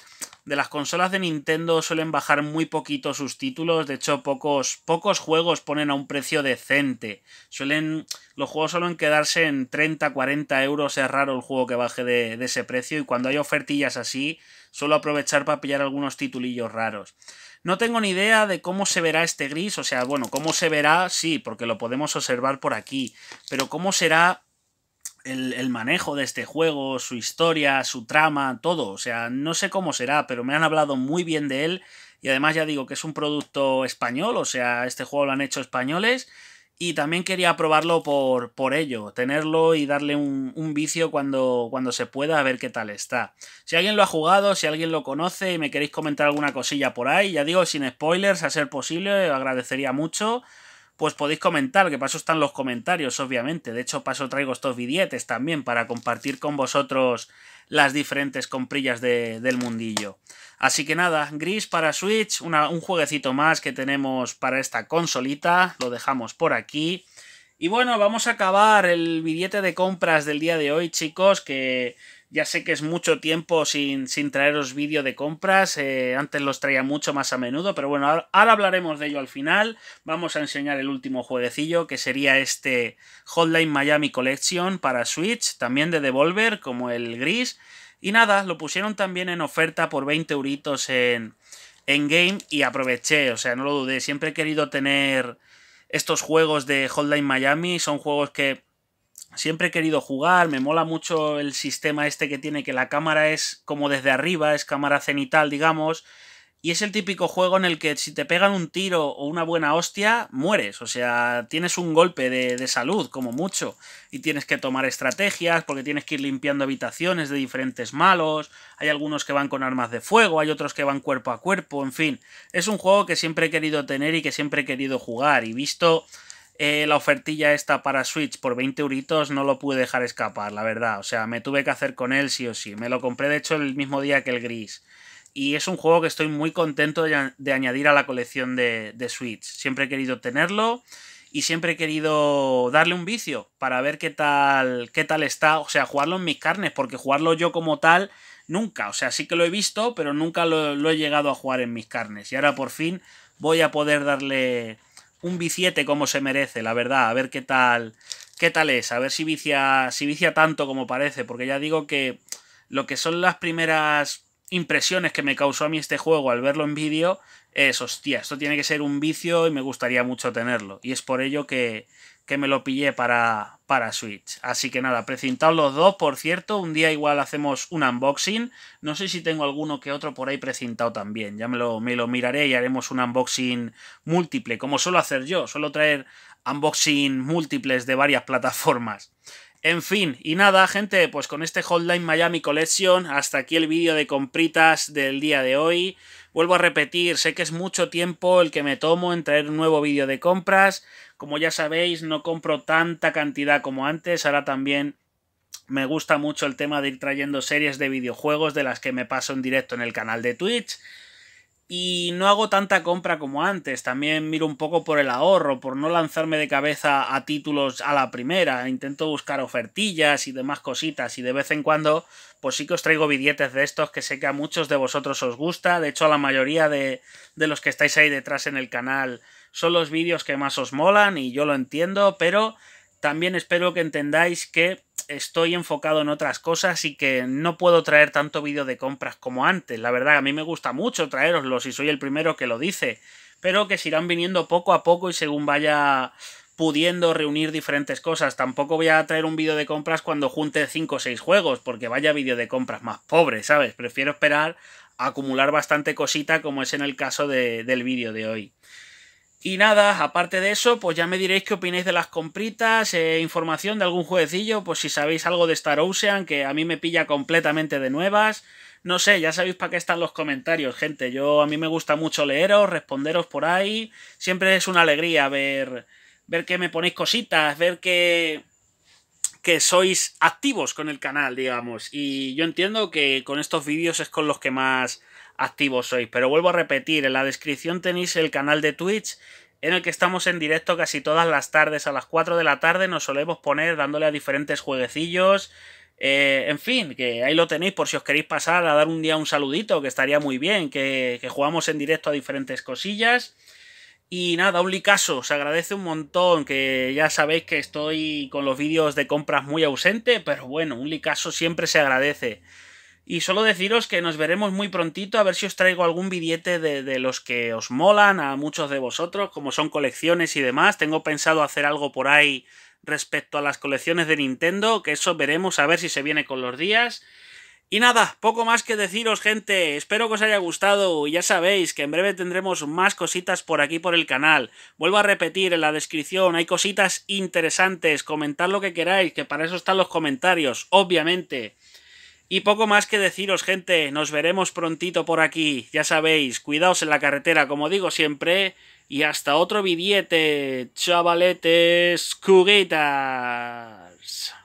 de las consolas de Nintendo suelen bajar muy poquito sus títulos, de hecho pocos, pocos juegos ponen a un precio decente. Suelen, los juegos suelen quedarse en 30, 40 euros, es raro el juego que baje de, de ese precio y cuando hay ofertillas así suelo aprovechar para pillar algunos titulillos raros. No tengo ni idea de cómo se verá este gris, o sea, bueno, cómo se verá, sí, porque lo podemos observar por aquí, pero cómo será el, manejo de este juego, su historia, su trama, todo. O sea, no sé cómo será, pero me han hablado muy bien de él. Y además ya digo que es un producto español, o sea, este juego lo han hecho españoles. Y también quería probarlo por, por ello, tenerlo y darle un, vicio cuando, cuando se pueda, a ver qué tal está. Si alguien lo ha jugado, si alguien lo conoce y me queréis comentar alguna cosilla por ahí, ya digo, sin spoilers, a ser posible, agradecería mucho pues podéis comentar, que paso están los comentarios, obviamente. De hecho, paso traigo estos billetes también para compartir con vosotros las diferentes comprillas de, del mundillo. Así que nada, gris para Switch, un jueguecito más que tenemos para esta consolita, lo dejamos por aquí. Y bueno, vamos a acabar el billete de compras del día de hoy, chicos, que ya sé que es mucho tiempo sin, traeros vídeo de compras. Eh, antes los traía mucho más a menudo, pero bueno, ahora, hablaremos de ello al final. Vamos a enseñar el último jueguecillo, que sería este Hotline Miami Collection para Switch, también de Devolver, como el gris. Y nada, lo pusieron también en oferta por 20 euritos en, en game y aproveché, o sea, no lo dudé. Siempre he querido tener estos juegos de Hotline Miami. Son juegos que siempre he querido jugar, me mola mucho el sistema este que tiene, que la cámara es como desde arriba, es cámara cenital, digamos, y es el típico juego en el que si te pegan un tiro o una buena hostia, mueres, o sea, tienes un golpe de, de salud, como mucho, y tienes que tomar estrategias, porque tienes que ir limpiando habitaciones de diferentes malos, hay algunos que van con armas de fuego, hay otros que van cuerpo a cuerpo, en fin, es un juego que siempre he querido tener y que siempre he querido jugar, y visto eh, la ofertilla esta para Switch por 20 euritos no lo pude dejar escapar, la verdad. O sea, me tuve que hacer con él sí o sí. Me lo compré, de hecho, el mismo día que el gris. Y es un juego que estoy muy contento de, añadir a la colección de, de Switch. Siempre he querido tenerlo y siempre he querido darle un vicio para ver qué tal, qué tal está, o sea, jugarlo en mis carnes, porque jugarlo yo como tal nunca, o sea, sí que lo he visto, pero nunca lo, lo he llegado a jugar en mis carnes. Y ahora por fin voy a poder darle un biciete como se merece, la verdad, a ver qué tal, qué tal es, a ver si vicia, si vicia tanto como parece, porque ya digo que lo que son las primeras impresiones que me causó a mí este juego al verlo en vídeo es, hostia, esto tiene que ser un vicio y me gustaría mucho tenerlo, y es por ello que, que me lo pillé para, para Switch. Así que nada, precintados los dos, por cierto, un día igual hacemos un unboxing. No sé si tengo alguno que otro por ahí precintado también, ya me lo, me lo miraré y haremos un unboxing múltiple, como suelo hacer yo, suelo traer unboxing múltiples de varias plataformas. En fin, y nada, gente, pues con este Hotline Miami Collection, hasta aquí el vídeo de compritas del día de hoy. Vuelvo a repetir, sé que es mucho tiempo el que me tomo en traer un nuevo vídeo de compras. Como ya sabéis, no compro tanta cantidad como antes, ahora también me gusta mucho el tema de ir trayendo series de videojuegos de las que me paso en directo en el canal de Twitch y no hago tanta compra como antes. También miro un poco por el ahorro, por no lanzarme de cabeza a títulos a la primera. Intento buscar ofertillas y demás cositas y de vez en cuando pues sí que os traigo billetes de estos que sé que a muchos de vosotros os gusta. De hecho a la mayoría de, de los que estáis ahí detrás en el canal son los vídeos que más os molan y yo lo entiendo, pero también espero que entendáis que estoy enfocado en otras cosas y que no puedo traer tanto vídeo de compras como antes. La verdad, a mí me gusta mucho traeroslo y soy el primero que lo dice. Pero que se irán viniendo poco a poco y según vaya pudiendo reunir diferentes cosas. Tampoco voy a traer un vídeo de compras cuando junte 5 o 6 juegos, porque vaya vídeo de compras más pobre, ¿sabes? Prefiero esperar a acumular bastante cosita como es en el caso del vídeo de hoy. Y nada, aparte de eso, pues ya me diréis qué opináis de las compritas, eh, información de algún jueguecillo, pues si sabéis algo de Star Ocean, que a mí me pilla completamente de nuevas. No sé, ya sabéis para qué están los comentarios, gente. Yo a mí me gusta mucho leeros, responderos por ahí. Siempre es una alegría ver, ver que me ponéis cositas, ver que, que sois activos con el canal, digamos. Y yo entiendo que con estos vídeos es con los que más activos sois. Pero vuelvo a repetir, en la descripción tenéis el canal de Twitch en el que estamos en directo casi todas las tardes. A las 4 de la tarde nos solemos poner dándole a diferentes jueguecillos. Eh, en fin, que ahí lo tenéis por si os queréis pasar a dar un día un saludito, que estaría muy bien, que, que jugamos en directo a diferentes cosillas. Y nada, un licaso, os agradece un montón, que ya sabéis que estoy con los vídeos de compras muy ausente, pero bueno, un licaso siempre se agradece. Y solo deciros que nos veremos muy prontito a ver si os traigo algún billete de, los que os molan a muchos de vosotros, como son colecciones y demás. Tengo pensado hacer algo por ahí respecto a las colecciones de Nintendo, que eso veremos a ver si se viene con los días. Y nada, poco más que deciros gente, espero que os haya gustado y ya sabéis que en breve tendremos más cositas por aquí por el canal. Vuelvo a repetir, en la descripción hay cositas interesantes, comentad lo que queráis, que para eso están los comentarios, obviamente. Y poco más que deciros, gente, nos veremos prontito por aquí, ya sabéis, cuidaos en la carretera, como digo siempre, y hasta otro billete, chavaletes, cuguitas.